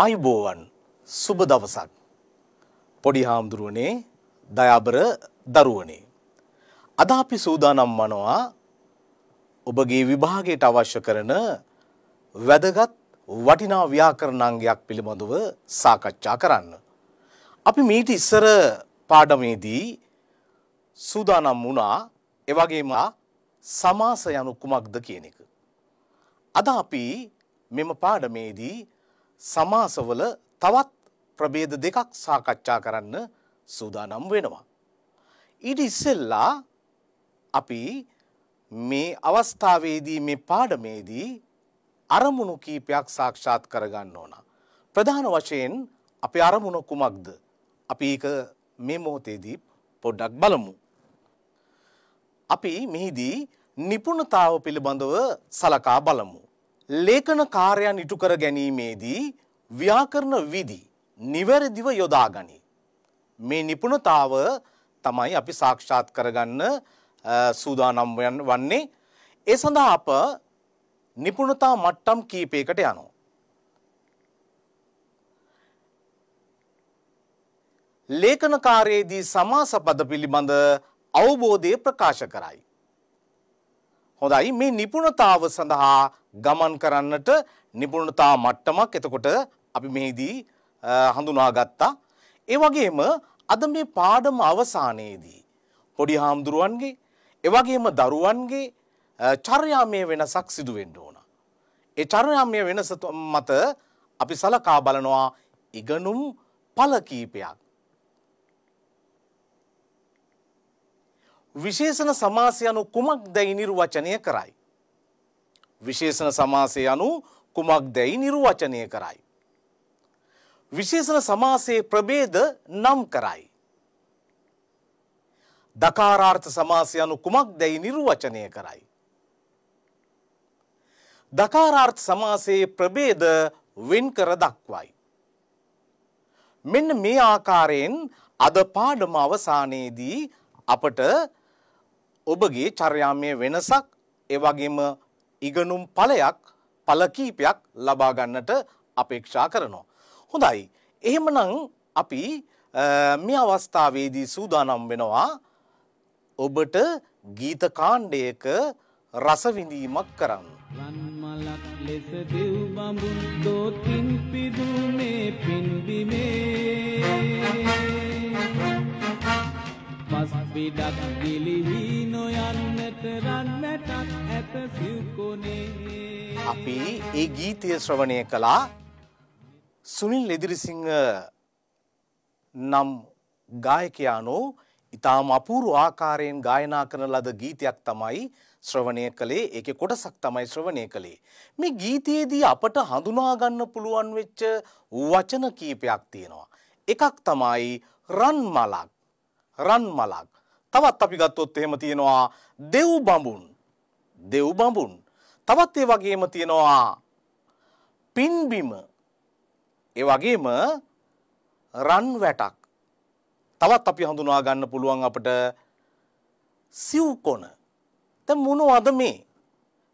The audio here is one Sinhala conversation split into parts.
ආයුබෝවන් සුබ දවසක් පොඩි හාමුදුරුවනේ දයාබර දරුවනේ අද අපි සූදානම් වනවා ඔබගේ විභාගයට අවශ්‍ය කරන වැදගත් වටිනා ව්‍යාකරණාංගයක් පිළිබඳව සාකච්ඡා කරන්න අපි මීට ඉස්සර පාඩමේදී සූදානම් වුණා එවැගේම සමාස යනු කුමක්ද කියන එක අද අපි මෙම පාඩමේදී සමාසවල තවත් ප්‍රභේද දෙකක් සාකච්ඡා කරන්න සූදානම් වෙනවා. ඊට ඉස්සෙල්ලා අපි මේ අවස්ථාවේදී මේ පාඩමේදී අරමුණු කීපයක් සාක්ෂාත් කරගන්න ඕන. ප්‍රධාන වශයෙන් අපි අරමුණ කුමක්ද? අපි ඒක මේ මොහොතේදී පොඩ්ඩක් බලමු. අපි මෙහිදී නිපුණතාව පිළිබඳව සලකා බලමු. ලේඛන කාර්යයන් ඉටු කර ගැනීමේදී ව්‍යාකරණ විදි නිවැරදිව යොදා ගනී. මේ නිපුණතාව තමයි අපි සාක්ෂාත් කරගන්න සූදානම් වන්නේ ඒ සඳහා අප නිපුණතා මට්ටම් කීපයකට යනවා. ලේඛනකාරයේදී සමාස පද පිළිබඳ අවබෝධය ප්‍රකාශ කරයි. හොඳයි මේ නිපුණතාව සඳහා ගමන් කරන්නට නිපුණතා මට්ටමක් එතකොට අපි මෙහිදී හඳුනා ගත්තා. ඒ වගේම අද මේ පාඩම අවසානයේදී පොඩි හාමුදුරුවන්ගේ ඒ වගේම දරුවන්ගේ චර්යාමය වෙනසක් සිදු වෙන්න ඕන. ඒ චර්යාමය වෙනස මත අපි සලකා බලනවා ඉගෙනුම් ඵල කීපයක්. විශේෂණ සමාස යනු කුමක් දැයි නිර්වචනය කරයි. විශේෂණ සමාසය යනු කුමක් දැයි නිර්වචනය කරයි. විශේෂණ සමාසයේ ප්‍රබේද නම් කරයි. දකාරාර්ථ සමාසය යනු කුමක් දැයි නිර්වචනය කරයි. දකාරාර්ථ සමාසයේ ප්‍රබේද වෙන්කර දක්වයි. මෙන්න මේ ආකාරයෙන් අද පාඩම අවසානයේදී අපට ඔබගේ චර්යාමය වෙනසක් එවගේම ඉගනුම් ඵලයක් ඵල කීපයක් ලබා ගන්නට අපේක්ෂා කරනවා. හොඳයි. එහෙමනම් අපි මේ අවස්ථාවේදී සූදානම් වෙනවා ඔබට ගීත කාණ්ඩයක රස විඳීමක් කරන්න. වන් මලක් ලෙස දෙව් බඹුන් දෝතින් පිදුනේ පින්බිමේ මස් බිඩක් ගිලිවී නොයන්නට රන්නටත් ඇත සිව්කොනේ අපි ඒ ගීතය ශ්‍රවණය කළා සුනිල් එදිරිසිංහ නම් ගායකයානෝ ඉතාම අපූරු ආකාරයෙන් ගායනා කරන ලද ගීතයක් තමයි ශ්‍රවණය කළේ ඒකේ කොටසක් තමයි ශ්‍රවණය කළේ මේ ගීතයේදී අපට හඳුනා ගන්න පුළුවන් වෙච්ච වචන කීපයක් තියෙනවා එකක් තමයි රන්මලක් රන් මලක්. තවත් අපි ගත්තොත් එහෙම තියෙනවා දෙව් බඹුන්. දෙව් බඹුන්. තවත් ඒ වගේම තියෙනවා පින්බිම. ඒ වගේම රන් වැටක්. තවත් අපි හඳුනා ගන්න පුළුවන් අපට සිව්කොන. දැන් මොනවද මේ?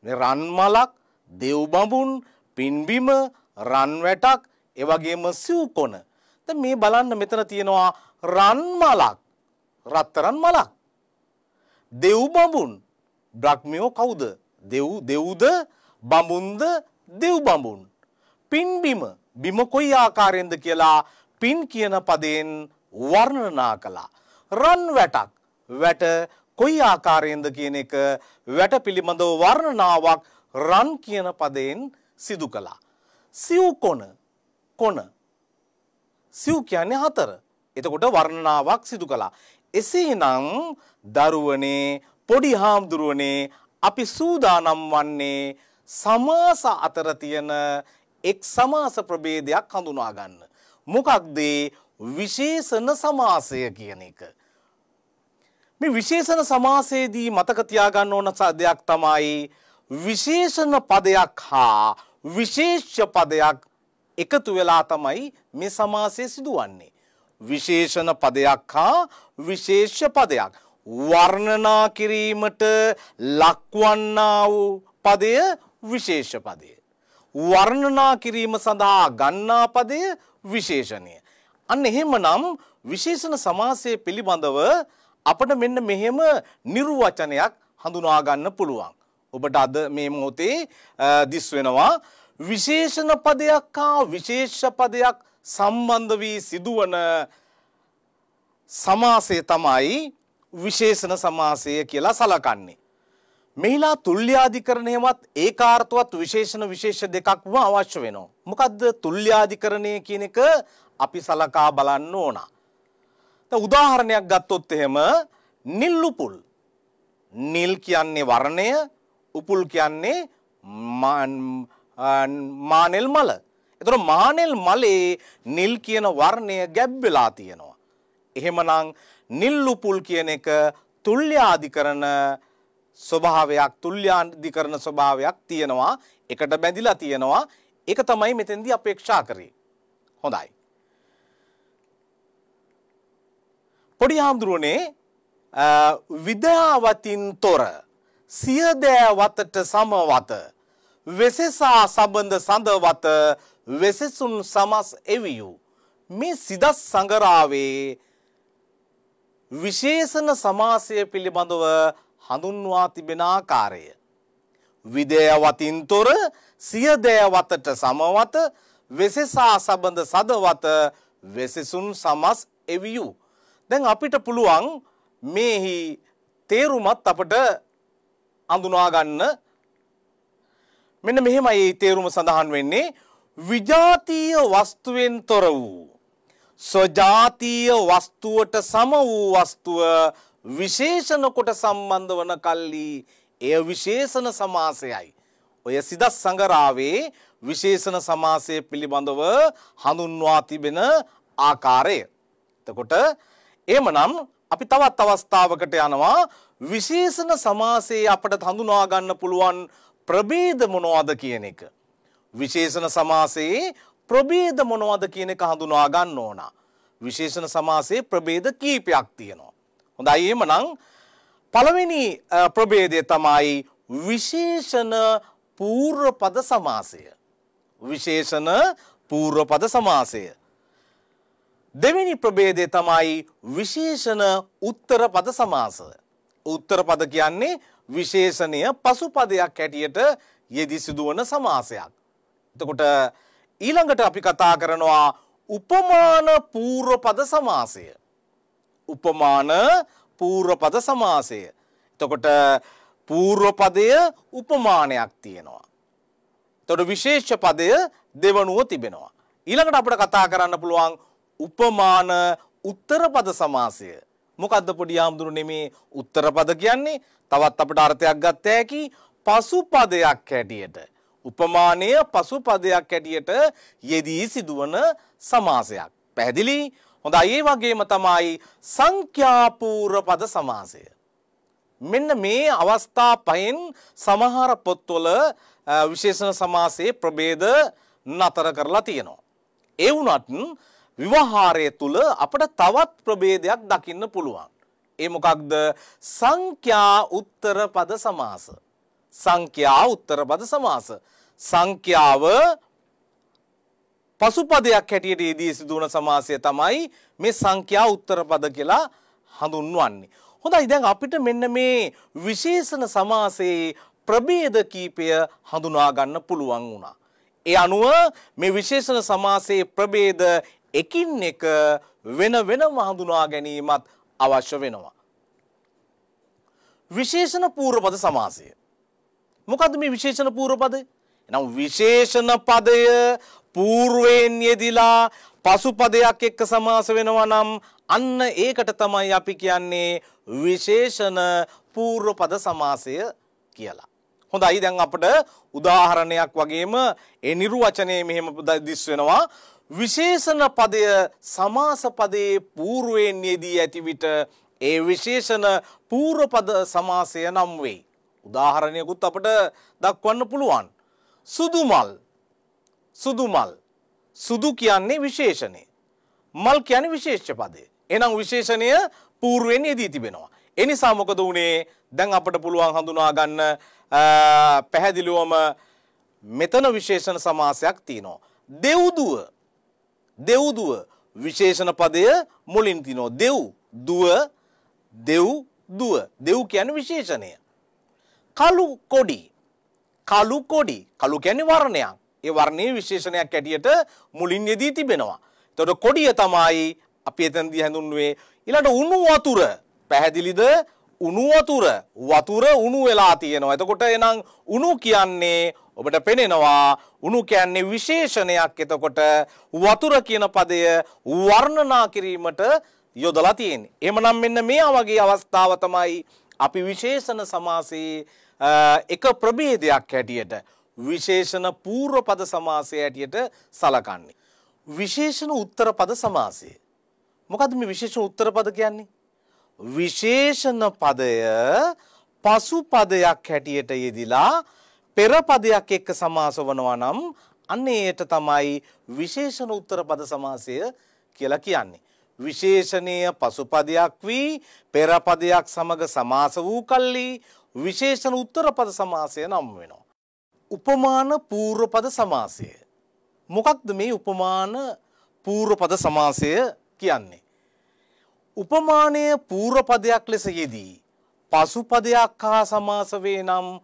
මේ රන් මලක්, දෙව් බඹුන්, පින්බිම, රන් වැටක්, ඒ වගේම සිව්කොන. දැන් මේ බලන්න මෙතන තියෙනවා රන් මලක්. රත්තරන් මලක්. දෙව් බඹුන් බ්‍රහ්මියෝ කවුද? දෙව් දෙව්ද බඹුන්ද දෙව් බඹුන්. පින්බිම බිම කොයි ආකාරයෙන්ද කියලා පින් කියන පදයෙන් වර්ණනා කළා. රන් වැටක් වැට කොයි ආකාරයෙන්ද කියන එක වැට පිළිබඳව වර්ණනාවක් රන් කියන පදයෙන් සිදු කළා. සිව් කොන කොන සිව් කියන්නේ හතර. එතකොට වර්ණනාවක් සිදු කළා. එසේනම් දරුවනේ පොඩි හාමුදුරුවනේ අපි සූදානම් වන්නේ සමාස අතර තියෙන එක් සමාස ප්‍රභේදයක් හඳුනා ගන්න. මොකක්ද විශේෂණ සමාසය කියන එක. මේ විශේෂණ සමාසයේදී මතක තියාගන්න ඕන දෙයක් තමයි විශේෂණ පදයක් හා විශේෂ පදයක් එකතු වෙලා තමයි මේ සමාසය සිදුවන්නේ. විශේෂණ පදයක් හා විශේෂ පදයක්. වර්ණනා කිරීමට ලක්වන්නා වූ පදය විශේෂ පදය. වර්ණනා කිරීම සඳහා ගන්නා පදය විශේෂණය. අන්න එහෙමනම් විශේෂණ සමාසය පිළිබඳව අපට මෙන්න මෙහෙම නිර්වචනයක් හඳුනා ගන්න පුළුවන්. ඔබට අද මේ මොහොතේ දිස් වෙනවා විශේෂණ පදයක් හා විශේෂ පදයක් සම්බන්ධ වී සිදුවන සමාසය තමයි විශේෂණ සමාසය කියලා සලකන්නේ. මෙහිලා තුල්්‍යාධිකරණයවත් ඒකාර්ථවත් විශේෂණ විශේෂ දෙකක්ම අවශ්‍ය වෙනවා. මොකද්ද තුල්්‍යාධිකරණය කියන එක අපි සලකා බලන්න ඕන. උදාහරණයක් ගත්තොත් එහෙම නිල්ලුපුල්. නිල් කියන්නේ වර්ණය, උපුල් කියන්නේ මානෙල් මල. එතකොට මානෙල් මලේ නිල් කියන වර්ණය ගැබ් වෙලා තියෙනවා. එහෙමනම් නිල් උපුල් කියන එක තුල්්‍යාධිකරණ ස්වභාවයක් තුල්්‍යාධිකරණ ස්වභාවයක් තියෙනවා. එකට බැඳිලා තියෙනවා. ඒක තමයි මෙතෙන්දී අපේක්ෂා කරේ. හොඳයි. පොඩි හාමුදුරුවනේ විද්‍යාවතින් තොර සියදෑ වතට සමවත වෙසෙසා සබඳ සඳවත වෙසෙසුන් සමස් එවියු. මේ සිදස් සඟරාවේ විශේෂණ සමාසය පිළිබඳව හඳුන්වා තිබෙන ආකාරය. විදේවතින් තොර සියදේවතට සමවත වෙසෙසා සබඳ සදවත වෙසෙසුන් සමස් එවියු. දැන් අපිට පුළුවන් මේහි තේරුමත් අපට අඳුනාගන්න මෙන්න මෙහෙමයි ඒ තේරුම සඳහන් වෙන්නේ විජාතීය වස්තුවෙන් තොර වූ ස්වජාතීය වස්තුවට සම වූ වස්තුව විශේෂණ කොට සම්බන්ධ වන කල්ලි එය විශේෂණ සමාසයයි. ඔය සිදස් සඟරාවේ විශේෂණ සමාසය පිළිබඳව හඳුන්වා තිබෙන ආකාරය. එතකොට එමනම් අපි තවත් අවස්ථාවකට යනවා විශේෂණ සමාසයේ අපට හඳුනා ගන්න පුළුවන් ප්‍රභේද මොනවද කියන එක. විශේෂණ සමාසයේ ප්‍රභේද මොනවද කියන එක හඳුනා ගන්න ඕන. විශේෂණ සමාසයේ ප්‍රභේද කීපයක් තියෙනවා. හොඳයි එහෙමනම් පළවෙනි ප්‍රභේදය තමයි විශේෂණ පූර්වපද සමාසය. විශේෂණ පූර්වපද සමාසය. දෙවෙනි ප්‍රභේදය තමයි විශේෂණ උත්තර පද සමාස. උත්තර පද කියන්නේ විශේෂණය පසුපදයක් හැටියට යෙදි සිදුවන සමාසයක්. එතකොට ඊළඟට අපි කතා කරනවා උපමාන පූර්වපද සමාසය. උපමාන පූර්වපද සමාසය. එතකොට පූර්වපදය උපමානයක් තියෙනවා. එතකොට විශේෂ පදය දෙවනුව තිබෙනවා. ඊළඟට අපිට කතා කරන්න පුළුවන් උපමාන උත්තරපද සමාසය. මොකද්ද පොඩි හාමුදුරනේ මේ උත්තර පද කියන්නේ? තවත් අපිට අර්ථයක් ගත්ත හැකි පසුපදයක් හැටියට. උපමානය පසුපදයක් හැටියට යෙදී සිදුවන සමාසයක්. පැහැදිලි? හොඳයි ඒ වගේම තමයි සංඛ්‍යාපූර්ව පද සමාසය. මෙන්න මේ අවස්ථා පහෙන් සමහර පොත්වල විශේෂණ සමාසයේ ප්‍රභේද නතර කරලා තියෙනවා. ඒ වුණත් විවහාරය තුළ අපට තවත් ප්‍රභේදයක් දකින්න පුළුවන්. ඒ මොකක්ද සංඛ්‍යා උත්තර පද සමාස. සංඛ්‍යා උත්තර පද සමාස. සංඛ්‍යාව පසුපදයක් හැටියට යෙදී සිදුවන සමාසය තමයි මේ සංඛ්‍යා උත්තර පද කියලා හඳුන්වන්නේ. හොඳයි දැන් අපිට මෙන්න මේ විශේෂණ සමාසයේ ප්‍රභේද කීපය හඳුනා ගන්න පුළුවන් වුණා. ඒ අනුව මේ විශේෂණ සමාසයේ ප්‍රභේද එකින් එක වෙන වෙනම හඳුනා ගැනීමත් අවශ්‍ය වෙනවා. විශේෂණ පූර්වපද සමාසය. මොකද මේ විශේෂණ පූර්වපද? එනම් විශේෂණ පදය పూర్වයෙන් යෙදිලා පසුපදයක් එක්ක සමාස වෙනවා නම් අන්න ඒකට තමයි අපි කියන්නේ විශේෂණ పూర్වපද සමාසය කියලා. හොඳයි දැන් අපිට උදාහරණයක් වගේම ඒ නිර්වචනයේ මෙහෙම දිස් වෙනවා විශේෂණ පදය සමාස පදයේ పూర్වයෙන් යෙදී ඇති විට ඒ විශේෂණ పూర్ව පද සමාසය නම් වෙයි. උදාහරණයකුත් අපට දක්වන්න පුළුවන්. සුදු මල් සුදු මල් සුදු කියන්නේ විශේෂණය. මල් කියන්නේ විශේෂ පදය. එහෙනම් විශේෂණය పూర్වයෙන් යෙදී තිබෙනවා. ඒ නිසා මොකද වුනේ? දැන් අපට පුළුවන් හඳුනා ගන්න පැහැදිලිවම මෙතන විශේෂණ සමාසයක් තියෙනවා. දෙව්දුව දෙව්දුව විශේෂණ පදය මුලින් තිනෝ දෙව් දුව දෙව් දුව දෙව් කියන විශේෂණය. කළු කොඩි කළු කොඩි කළු කැනි වර්ණයක් ඒ වර්ණයේ විශේෂණයක් ඇටියට මුලින් යෙදී තිබෙනවා. තොට කොඩිය තමයි අපි එතැන්දි හැඳුන්වේ ඉලට උණු වතුර පැහැදිලිද උණු වතුර වතුර උණු වෙලා තියෙනවා. එතකොට එනම් උණු කියන්නේ ඔබට පෙනෙනවා උණු කියන්නේ විශේෂණයක්. එතකොට වතුර කියන පදය වර්ණනා කිරීමට යොදලා තියෙන්නේ. එහෙමනම් මෙන්න මේ වගේ අවස්ථාව තමයි අපි විශේෂණ සමාසයේ එක ප්‍රභේදයක් හැටියට විශේෂණ පූර්ව පද සමාසය හැටියට සලකන්නේ. විශේෂණ උත්තර පද සමාසය. මොකද මේ විශේෂණ උත්තර පද කියන්නේ? විශේෂණ පදය පසු පදයක් හැටියට යෙදිලා පෙරපදයක් එක්ක සමාස වනවා නම් අන්න ඒට තමයි විශේෂණ උත්තර පද සමාසය කියලා කියන්නේ. විශේෂණය පසුපදයක් වී පෙරපදයක් සමග සමාස වූ කල්ලි විශේෂණ උත්තර පද සමාසය නම් වෙනවා. උපමාන පූර්වපද සමාසය. මොකක්ද මේ උපමාන පූර්වපද සමාසය කියන්නේ. උපමානය පූර්වපදයක් ලෙස යෙදී පසුපදයක් හා සමාස වේ නම්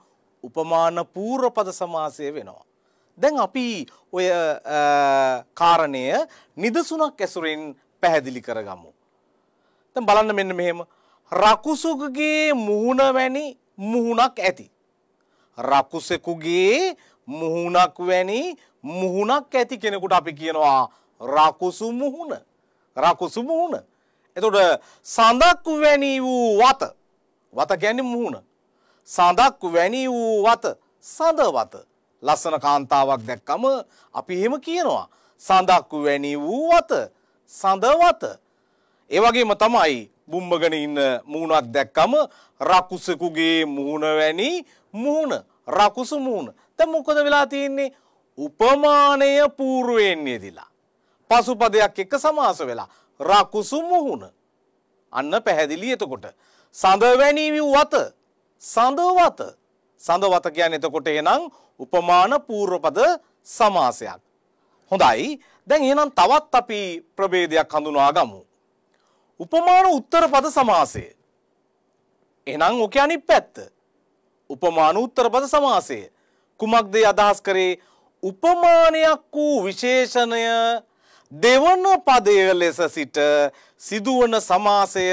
උපමාන පූර්ව පද සමාසය වෙනවා. දැන් අපි ඔය කාරණය නිදසුනක් ඇසුරෙන් පැහැදිලි කරගමු. දැන් බලන්න මෙන්න මෙහෙම රකුසුකගේ මුහුණ වැනි මුහුණක් ඇති. රකුසෙකුගේ මුහුණක් වැනි මුහුණක් ඇති කෙනෙකුට අපි කියනවා රකුසු මුහුණ. රකුසු මුහුණ. එතකොට සඳක් වැනි වූ වත. වත කියන්නේ මුහුණ. සඳක් වැනි වූ වත සඳ වත ලස්සන කාන්තාවක් දැක්කම අපි එහෙම කියනවා සඳක් වැනි වූ වත සඳ වත ඒ වගේම තමයි බුම්බගෙන ඉන්න මූණක් දැක්කම රකුසෙකුගේ මූණ වැනි මූණ රකුසු මූණ දැන් මොකද වෙලා තියෙන්නේ උපමානය పూర్වයෙන් යෙදිලා පසුපදයක් එක්ක සමාස වෙලා රකුසු මූණ අන්න පැහැදිලි එතකොට සඳ වැනි වූ වත සඳවත. සඳවත කියන්න එතකොට එනම් උපමාන පූර්වපද සමාසයක්. හොඳයි දැන් එනම් තවත් අපි ප්‍රබේදයක් හඳුනා ගමු. උපමාන උත්තර පද සමාසය. එනම් ඕක අනිත් පැත්ත. උපමාන උත්තර පද සමාසය. කුමක්ද අදහස් කරේ උපමානයක් වූ විශේෂණය දෙවන පදය ලෙස සිට සිදුවන සමාසය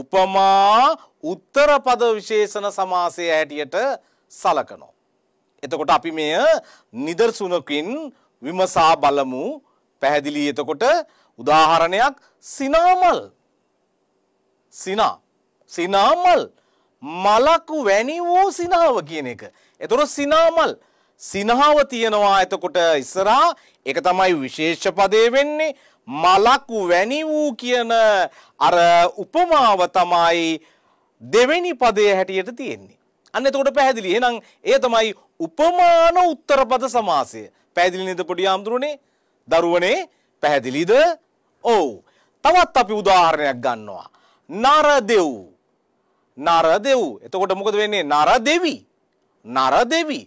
උපමා උත්තර පද විශේෂණ සමාසය හැටියට සලකනෝ. එතකොට අපි මෙය නිදර්ශුනකින් විමසා බලමු පැහැදිලි එතකොට උදාහරණයක් සිනාමල් සිනා සිනාමල් මලකු වැනි වූ සිනාව කියන එක. එතකොට සිනාමල් සිනාව තියෙනවා එතකොට ඉස්සරහා ඒක තමයි විශේෂ පදේ වෙන්නේ මලක් වැනි වූ කියන අර උපමාව තමයි දෙවෙනි පදයේ හැටියට තියෙන්නේ. අන්න එතකොට පැහැදිලි. එහෙනම් ඒ තමයි උපමාන උත්තරපද සමාසය. පැහැදිලි නේද පොඩි ආම්ඳුරනේ? දරුවනේ පැහැදිලිද? ඔව්. තවත් අපි උදාහරණයක් ගන්නවා. නරදෙව්. නරදෙව්. එතකොට මොකද වෙන්නේ? නරදෙවි. නරදෙවි.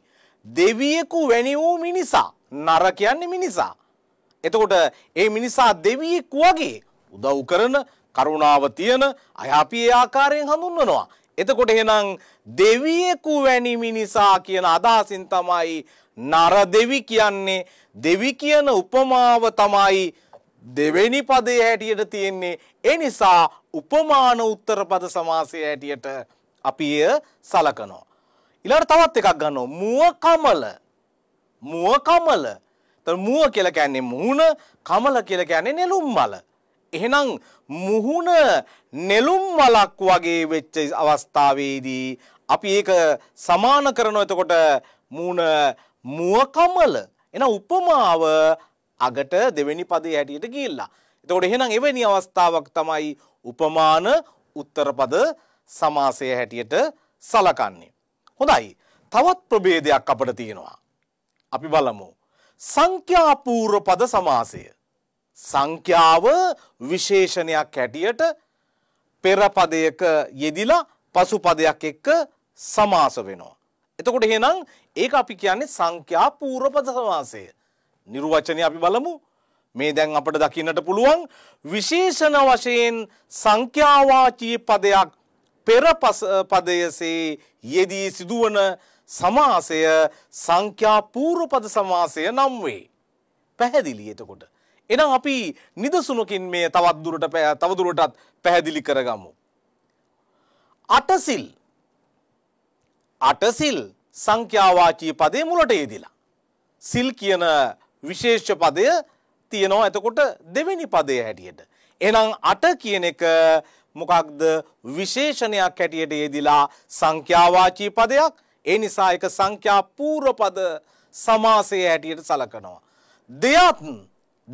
දෙවියෙකු වැනි වූ මිනිසා. නර කියන්නේ මිනිසා. එතකොට ඒ මිනිසා දෙවියෙක් වගේ උදව් කරන කරුණාව තියෙන අය අපි ඒ ආකාරයෙන් හඳුන්වනවා. එතකොට එහෙනම් දෙවියෙකු වැනි මිනිසා කියන අදහසින් තමයි නර දෙවි කියන්නේ දෙවි කියන උපමාව තමයි දෙවෙනි පදයේ හැටියට තියෙන්නේ. ඒ නිසා උපමාන උත්තර පද සමාසයේ හැටියට අපි එය සලකනවා. ඊළඟට තවත් එකක් ගන්නවා. මුව කමල. මුව කමල මුව කියලා කියන්නේ මුහුණ කමල කියලා කියන්නේ නෙළුම් මල. එහෙනම් මුහුණ නෙළුම් මලක් වගේ වෙච්ච අවස්ථාවේදී අපි ඒක සමාන කරනවා එතකොට මුණ මුව කමල. එහෙනම් උපමාව අගට දෙවෙනි පදේ හැටියට ගිහිල්ලා. එතකොට එහෙනම් එවැනි අවස්ථාවක් තමයි උපමාන උත්තර පද සමාසය හැටියට සලකන්නේ. හොඳයි. තවත් ප්‍රභේදයක් අපිට තියෙනවා. අපි බලමු. සංඛ්‍යාපූර්ව පද සමාසය. සංඛ්‍යාව විශේෂණයක් හැටියට පෙරපදයක යෙදිලා පසුපදයක් එක්ක සමාස වෙනවා. එතකොට එහෙනම් ඒක අපි කියන්නේ සංඛ්‍යා පූර්වපද සමාසය. නිර්වචනය අපි බලමු. මේ දැන් අපට දකින්නට පුළුවන් විශේෂණ වශයෙන් සංඛ්‍යාවාචී පදයක් පෙර පදයසේ යෙදී සිදුවන සමාසය සංඛ්‍යා පූර්වපද සමාසය නම් වේ. පැහැදිලි එතකොට. එහෙනම් අපි නිදසුනකින් මේ තවත් දුරට තව දුරටත් පැහැදිලි කරගමු. අටසිල් අටසිල් සංඛ්‍යාවාචී පදේ මුලට යෙදිලා. සිල් කියන විශේෂ පදය තියෙනවා එතකොට දෙවෙනි පදය හැටියට. එහෙනම් අට කියන එක මොකක්ද විශේෂණයක් හැටියට යෙදිලා සංඛ්‍යාවාචී පදයක් ඒ නිසා එක සංඛ්‍යා පූර්වපද සමාසයේ හැටියට සලකනවා. දෙයත්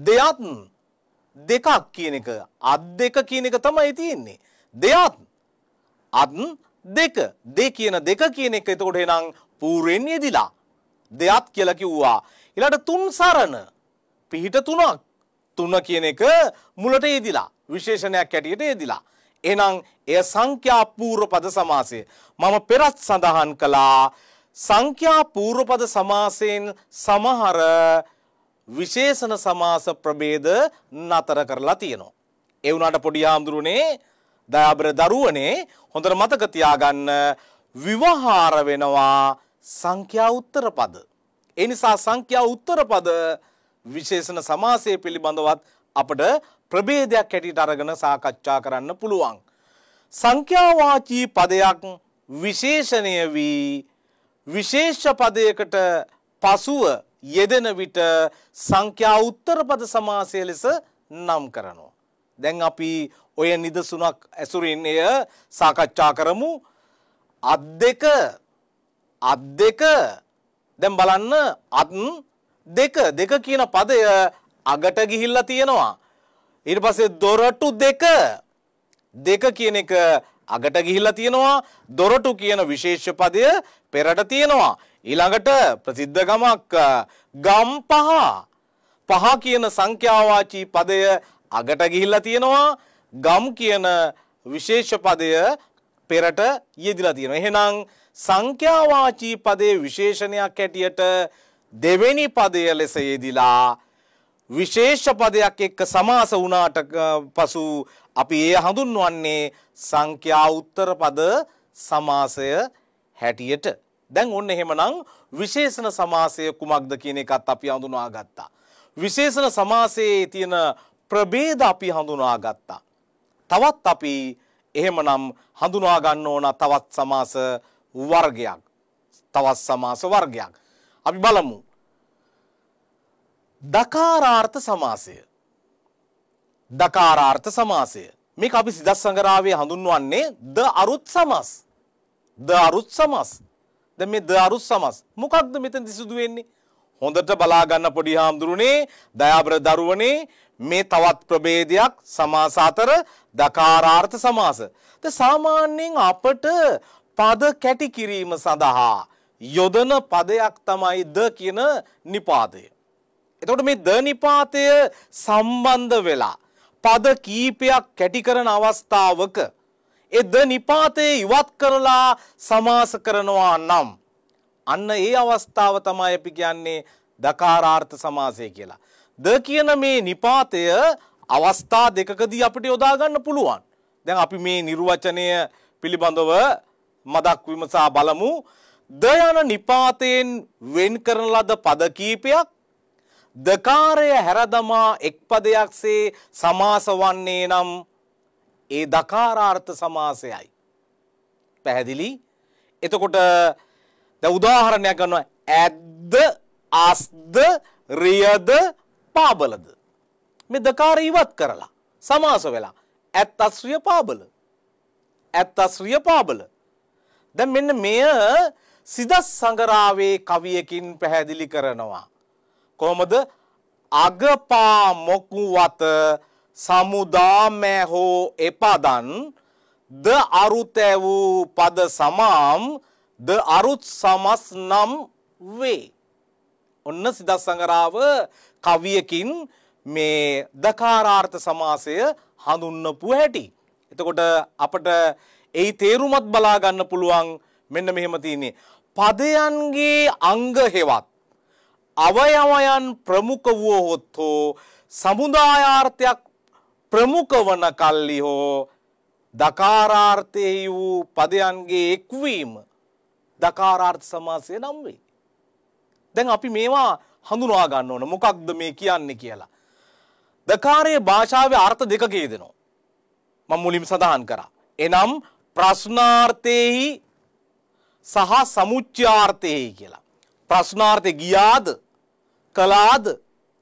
දෙයත් දෙකක් කියන එක අත් දෙක කියන එක තමයි තියෙන්නේ. දෙයත් අත් දෙක දෙ කියන දෙක කියන එක එතකොට එනම් පූර්වෙන් යෙදිලා. දෙයත් කියලා කිව්වා. ඊළඟට තුන් සරණ පිහිට තුනක් තුන කියන එක මුලට යෙදිලා විශේෂණයක් හැටියට යෙදිලා. එනම් එය සංඛ්‍යා පූර්ව පද සමාසය. මම පෙරත් සඳහන් කළා සංඛ්‍යා පූර්ව පද සමාසයෙන් සමහර විශේෂණ සමාස ප්‍රභේද නතර කරලා තියෙනවා. ඒ වුණාට පොඩි ආම්ඳුරුනේ දයාබර දරුවනේ හොඳට මතක තියාගන්න විවහාර වෙනවා සංඛ්‍යා උත්තර පද. ඒ නිසා සංඛ්‍යා උත්තර පද විශේෂණ සමාසයේ පිළිබඳවත් අපට ප්‍රභේදයක් හැටියට අරගෙන සාකච්ඡා කරන්න පුළුවන්. සංඛ්‍යාවාචී පදයක් විශේෂණය වී විශේෂ පදයකට පසුව යෙදෙන විට සංඛ්‍යා උත්තරපද සමාසය ලෙස නම් කරනවා. දැන් අපි ඔය නිදසුනක් ඇසුරින් එය සාකච්ඡා කරමු. අත් දෙක අත් දෙක දැන් බලන්න අත් දෙක දෙක කියන පදය අගට ගිහිල්ලා තියෙනවා. ඊට පස්සේ දොරටු දෙක දෙක කියන එක අගට ගිහිල්ලා තියෙනවා දොරටු කියන විශේෂ පදය පෙරට තියෙනවා ඊළඟට ප්‍රසිද්ධ ගමක් ගම් පහ පහ කියන සංඛ්‍යාවාචී පදය අගට ගිහිල්ලා තියෙනවා ගම් කියන විශේෂ පදය පෙරට යෙදිලා තියෙනවා එහෙනම් සංඛ්‍යාවාචී පදයේ විශේෂණයක් හැටියට දෙවෙනි පදය ලෙස යෙදිලා විශේෂ පදයක් එක්ක සමාස වුණාට පසු අපි ඒ හඳුන්වන්නේ සංඛ්‍යා උත්තර පද සමාසය හැටියට. දැන් ඔන්න එහෙමනම් විශේෂණ සමාසය කුමක්ද කියන එකත් අපි හඳුනා ගත්තා. විශේෂණ සමාසයේ තියෙන ප්‍රභේද අපි හඳුනා ගත්තා. තවත් අපි එහෙමනම් හඳුනා ගන්න ඕන තවත් සමාස වර්ගයක්. තවත් සමාස වර්ගයක්. අපි බලමු. දකාරාර්ථ සමාසය. දකාරාර්ථ සමාසය. මේ අපි සිදස් සඟරාවේ හඳුන්වන්නේ ද අරුත් සමස්. ද අරුත් සමස්. ද මේ ද අරුත් සමස්. මොකක්ද මෙතන සිදු වෙන්නේ? හොඳට බලා ගන්න පොඩි හාමුදුරුනේ දයාබර දරුවනේ මේ තවත් ප්‍රභේදයක් සමාස අතර දකාරාර්ථ සමාස. ද සාමාන්‍යයෙන් අපට පද කැටි කිරීම සඳහා යොදන පදයක් තමයි ද කියන නිපාතය. එතකොට මේ ද නිපාතය සම්බන්ධ වෙලා පද කීපයක් කැටි කරන අවස්ථාවක ඒ ද නිපාතය ඉවත් කරලා සමාස කරනවා නම් අන්න ඒ අවස්ථාව තමයි අපි කියන්නේ දකාරාර්ථ සමාසය කියලා. ද කියන මේ නිපාතය අවස්ථා දෙකකදී අපිට යොදා ගන්න පුළුවන්. දැන් අපි මේ නිර්වචනය පිළිබඳව මදක් විමසා බලමු. ද යන නිපාතයෙන් වෙන් කරන ලද පද කීපයක් දකාරය හැරදමා එක්පදයක්සේ සමාස වන්නේ නම් ඒ දකාරාර්ථ සමාසයයි. පැහැදිලි එතකොට ද උදාහරණයක් ගන්නවා ඇද්ද අස්ද රියද පාබලද. මෙ දකාර ඉවත් කරලා සමාස වෙලා ඇත් අස්්‍රිය පාබල ඇත් අස්්‍රිය පාබල දැ මෙන්න මෙය සිදස් සඟරාවේ කවියකින් පැහැදිලි කරනවා. කොහොමද අගපා මොකුවත සමුදාමෑ හෝ එපදන් ද අරුතැ වූ පද සමාම් ද අරුත් සමස් නම් වේ. ඔන්න සිදස්සඟරාව කවියකින් මේ දකාරාර්ථ සමාසය හඳුන්නපු හැටි. එතකොට අපට එයි තේරුමත් බලාගන්න පුළුවන් මෙන්න මෙහෙම තියන්නේ. පදයන්ගේ අංග හෙවත් අවයවයන් ප්‍රමුඛ වුවහොත් හෝ සමුදායාර්ථයක් ප්‍රමුඛ වන කල්ලි හෝ දකාරාර්ථයෙහි වූ පදයන්ගේ එක්වීම දකාරාර්ථ සමාසය නම් වේ. දැන් අපි මේවා හඳුනා ගන්න ඕන මොකක්ද මේ කියන්නේ කියලා. දකාරයේ භාෂාවේ අර්ථ දෙකකේ දෙනවා. මම මුලින්ම සඳහන් කරා. එනම් ප්‍රශ්නාර්ථයෙහි සහ සමුච්චාර්ථයෙහි කියලා. ප්‍රශ්නාර්ථය ගියාද කලාද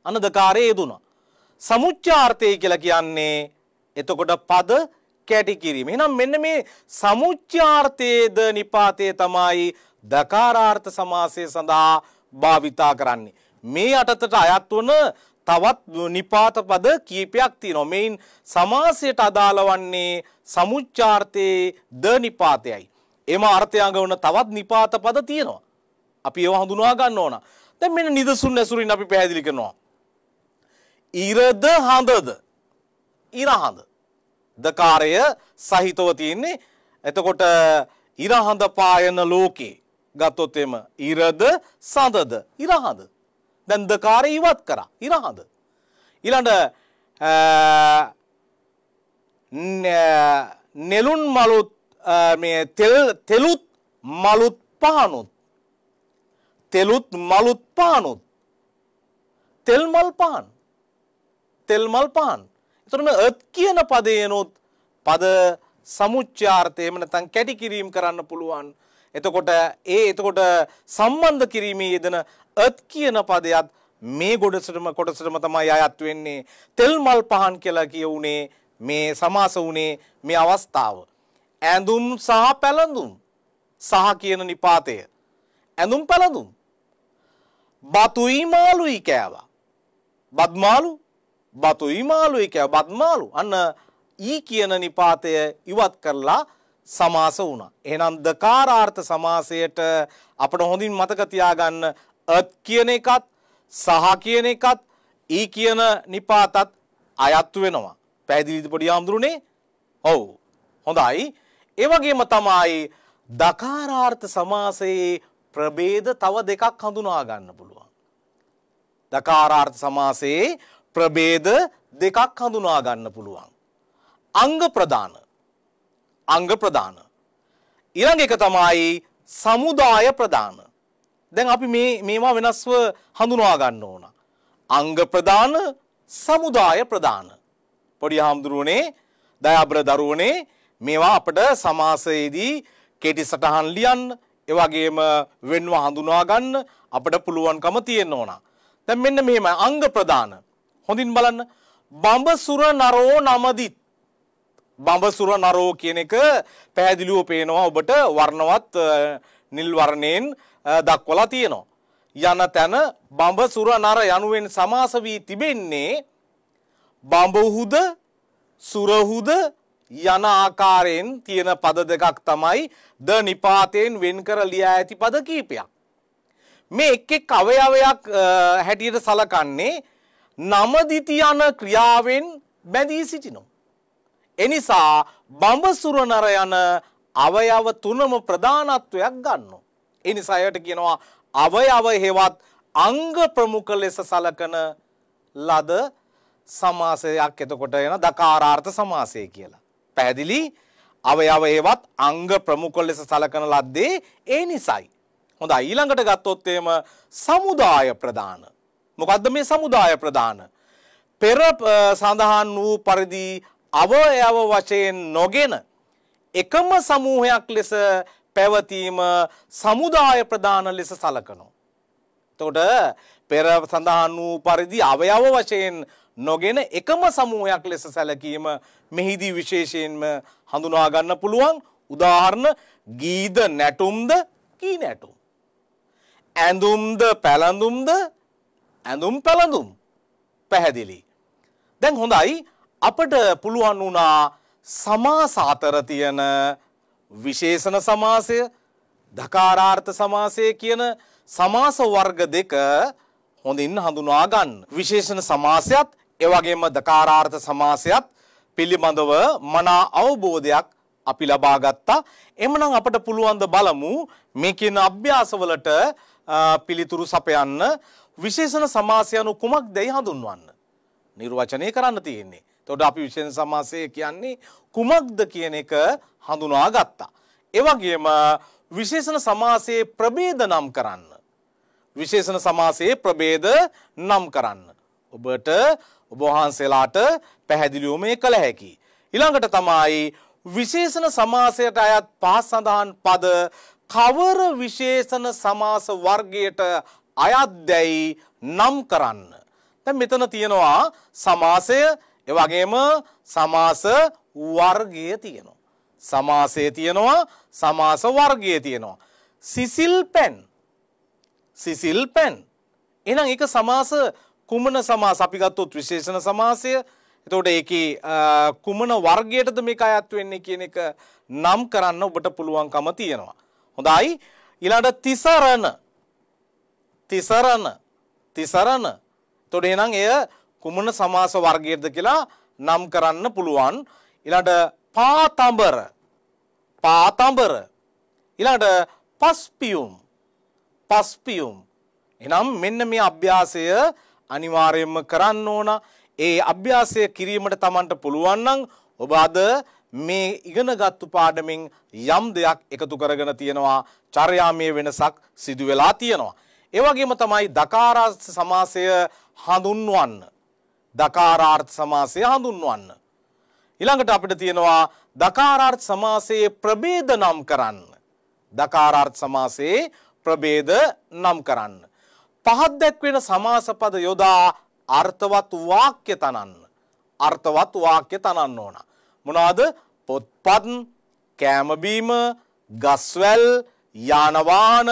අනදකාරය යෙදුණා. සමුච්චාර්ථය කියලා කියන්නේ එතකොට පද කැටි කිරීම. එහෙනම් මෙන්න මේ සමුච්චාර්ථයේද නිපාතයේ තමයි දකාරාර්ථ සමාසය සඳහා භාවිතා කරන්නේ. මේ අටතට අයත් වන තවත් නිපාත පද කීපයක් තියෙනවා. මේන් සමාසයට අදාළ වන්නේ සමුච්චාර්ථයේ ද නිපාතයයි. එම අර්ථය අඟවන තවත් නිපාත පද තියෙනවා. අපි ඒවා හඳුනා ගන්න ඕන. දැන් මෙන්න නිදසුන් ඇසුරින් අපි පැහැදිලි කරනවා. ඉරද හඳද ඉර හඳ දකාරය සහිතව තියෙන්නේ එතකොට ඉර හඳ පායන ලෝකේ ගත්තොත් එම ඉරද සඳද ඉර හඳ දැන් දකාරය ඉවත් කරා ඉර හඳ ඊළඟ නෙළුන් මලුත් මේ තෙල් තෙලුත් මලුත් පහනුත් තෙලුත් මලුත් පානුත් තෙල් මල් පාන් තෙල් මල් පාන් එතකොට මේ අත් කියන පදේනොත් පද සමුච්චාර්ථය එහෙම නැත්නම් කැටි කිරීම කරන්න පුළුවන් එතකොට ඒ එතකොට සම්බන්ධ කිරීමේ යෙදෙන අත් කියන පදයත් මේ ගොඩසටම කොටසටම තමයි අයත් වෙන්නේ තෙල් මල් පහන් කියලා කියුනේ මේ සමාස වුනේ මේ අවස්ථාව ඇඳුම් සහ පැළඳුම් සහ කියන නිපාතය ඇඳුම් පැළඳුම් බතුයි මාළුයි කෑවා. බත්මාලු බතුයි මාළුයි කෑව බත්මාලු අන්න ඊ කියන නිපාතය ඉවත් කරලා සමාස වුණා. එහෙනම් දකාරාර්ථ සමාසයට අපිට හොඳින් මතක තියාගන්න අත් කියන එකත් සහ කියන එකත් ඊ කියන නිපාතත් අයත්තු වෙනවා. පැහැදිලිද පොඩි ආම්ඳුරුනේ? ඔව්. හොඳයි. ඒ වගේම තමයි දකාරාර්ථ සමාසයේ ප්‍රභේද තව දෙකක් හඳුනා ගන්න පුළුවන්. දකාරාර්ථ සමාසයේ ප්‍රභේද දෙකක් හඳුනා ගන්න පුළුවන්. අංග ප්‍රධාන අංග ප්‍රධාන ඊළඟ එක තමයි සමුදාය ප්‍රධාන දැන් අපි මේ මේවා වෙනස්ව හඳුනා ගන්න ඕන අංග ප්‍රධාන සමුදාය ප්‍රධාන පොඩි හාමුදුරුවනේ දයාබර දරුවනේ මේවා අපට සමාසයේදී කෙටි සටහන් ලියන්න ඒ වගේම වෙන්ව හඳුනා ගන්න අපිට පුළුවන්කම තියෙන්න ඕන. දැන් මෙන්න මෙහෙම අංග ප්‍රදාන. හොඳින් බලන්න. බඹසුර නරෝ නමදිත්. බඹසුර නරෝ කියන එක පැහැදිලිව පේනවා ඔබට වර්ණවත් නිල් වර්ණයෙන් දක්වලා තියෙනවා. යන තැන බඹසුර නර යනුවෙන් සමාස වී තිබෙන්නේ බඹහුද සුරහුද යන ආකාරයෙන් තියෙන පද දෙකක් තමයි ද නිපාතයෙන් වෙන් කර ලියා ඇති පද කීපයක්. මේ එක් එක් අවයවයක් හැටියට සලකන්නේ නමදිති යන ක්‍රියාවෙන් බැඳී සිටිනවා. එනිසා බඹසුර නර යන අවයව තුනම ප්‍රධානත්වයක් ගන්නවා. එනිසා යට කියනවා අවයව හෙවත් අංග ප්‍රමුඛ ලෙස සලකන ලද සමාසයක් එතකොට එන දකාරාර්ථ සමාසය කියලා. පැහැදිලි අවයව ඒවත් අංග ප්‍රමුඛ ලෙස සලකන ලද්දේ ඒ නිසයි. හොඳයි ඊළඟට ගත්තොත් එම සමුදාය ප්‍රදාන. මොකද්ද මේ සමුදාය ප්‍රදාන? පෙර සඳහන් වූ පරිදි අවයව වශයෙන් නොගෙන එකම සමූහයක් ලෙස පැවතීම සමුදාය ප්‍රදාන ලෙස සලකනවා. එතකොට පෙර සඳහන් වූ පරිදි අවයව වශයෙන් නොගෙන එකම සමූහයක් ලෙස සැලකීම මෙහිදී විශේෂයෙන්ම හඳුනා ගන්න පුළුවන් උදාහරණ ගීද නැටුම්ද කී නැටුම් ඇඳුම්ද පැළඳුම්ද ඇඳුම් පැළඳුම් පැහැදිලි දැන් හොඳයි අපට පුළුවන් වුණා සමාස අතර තියෙන විශේෂණ සමාසය දකාරාර්ථ සමාසය කියන සමාස වර්ග දෙක හොඳින් හඳුනා ගන්න. විශේෂණ සමාසයත් ඒ වගේම දකාරාර්ථ සමාසයත් පිළිබඳව මනා අවබෝධයක් අපි ලබා ගත්තා. එමනම් අපට පුළුවන් ද බලමු මේ කියන අභ්‍යාසවලට පිළිතුරු සපයන්න විශේෂණ සමාසයන් කුමක්දයි හඳුන්වන්න. නිර්වචනය කරන්න තියෙන්නේ. එතකොට අපි විශේෂණ සමාසය කියන්නේ කුමක්ද කියන එක හඳුනා ගත්තා. ඒ වගේම විශේෂණ සමාසයේ ප්‍රභේද නම් කරන්න. විශේෂණ සමාසයේ ප්‍රභේද නම් කරන්න. ඔබට ඔබවහන්සේලාට පැහැදිලිවමේ කළ හැකි. ඉළඟට තමයි විශේෂණ සමාසයට අයත් පහස් සඳහන් පද කවර විශේෂණ සමාස වර්ගයට අයත්දැයි නම් කරන්න. දැ මෙතන තියෙනවා සමාසය එවගේම සමාස වර්ගය තියෙනවා. සමාසය තියෙනවා සමාස වර්ගය තියෙනවා. සිසිල් පැන් සිසිල් පැන් එනම් එක සමාස කුමන සමාස අපි ගත්තොත් විශේෂණ සමාසය එතකොට ඒකේ කුමන වර්ගයටද මේක අයත් වෙන්නේ කියන එක නම් කරන්න ඔබට පුළුවන්කම තියෙනවා. හොඳයි ඊළඟට තිසරණ තිසරණ තිසරණ එතකොට එහෙනම් එය කුමන සමාස වර්ගයටද කියලා නම් කරන්න පුළුවන්. ඊළඟට පාතඹර පාතඹර ඊළඟට පස්පියුම් පස්පියුම් එනම් මෙන්න මේ අභ්‍යාසය අනිවාර්යයෙන්ම කරන්න ඕන. ඒ අභ්‍යාසය කිරීමට Tamanට පුළුවන් නම් ඔබ අද මේ ඉගෙනගත්තු පාඩමින් යම් දෙයක් එකතු කරගෙන තියෙනවා චර්යාමය වෙනසක් සිදු වෙලා තියෙනවා. ඒ වගේම තමයි දකාරාර්ථ සමාසය හඳුන්වන්න. දකාරාර්ථ සමාසය හඳුන්වන්න. ඊළඟට අපිට තියෙනවා දකාරාර්ථ සමාසයේ ප්‍රභේද නම් කරන්න. දකාරාර්ථ සමාසයේ ප්‍රභේද නම් කරන්න. පහත් දැක්වෙන සමාසපද යොදා අර්ථවත් වාක්‍ය තනන්න. අර්ථවත් වාක්‍ය තනන්න ඕන. මොනවාද පොත්පත් කෑමබීම ගස්වැල් යානවාන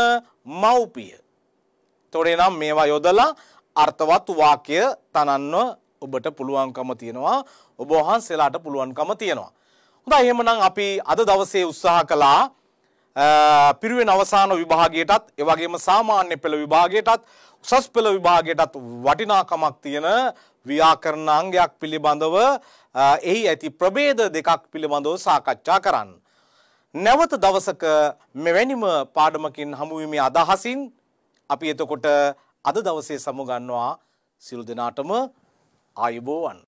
මව්පිය. තොරේ නම් මේවා යොදලා අර්ථවත් වාක්‍ය තනන්න ඔබට පුළුවන්කම තියෙනවා ඔබ වහන්සේලාට පුළුවන්කම තියෙනවා. හොඳයි එහෙමනම් අපි අද දවසේ උත්සාහ කළා පිරුවෙන් අවසාන විභාගයටත් එවගේම සාමාන්‍ය පෙළ විභාගයටත් උසස් පෙළ විභාගයටත් වටිනාකමක් තියෙන ව්‍යාකරණ අංගයක් පිළිබඳව එහි ඇති ප්‍රභේද දෙකක් පිළිබඳව සාකච්ඡා කරන්න. නැවත දවසක මෙවැනිම පාඩමකින් හමුවීමේ අදහසින් අපි එතකොට අද දවසේ සමුගන්නවා සිළු දෙනාටම ආයුබෝවන්.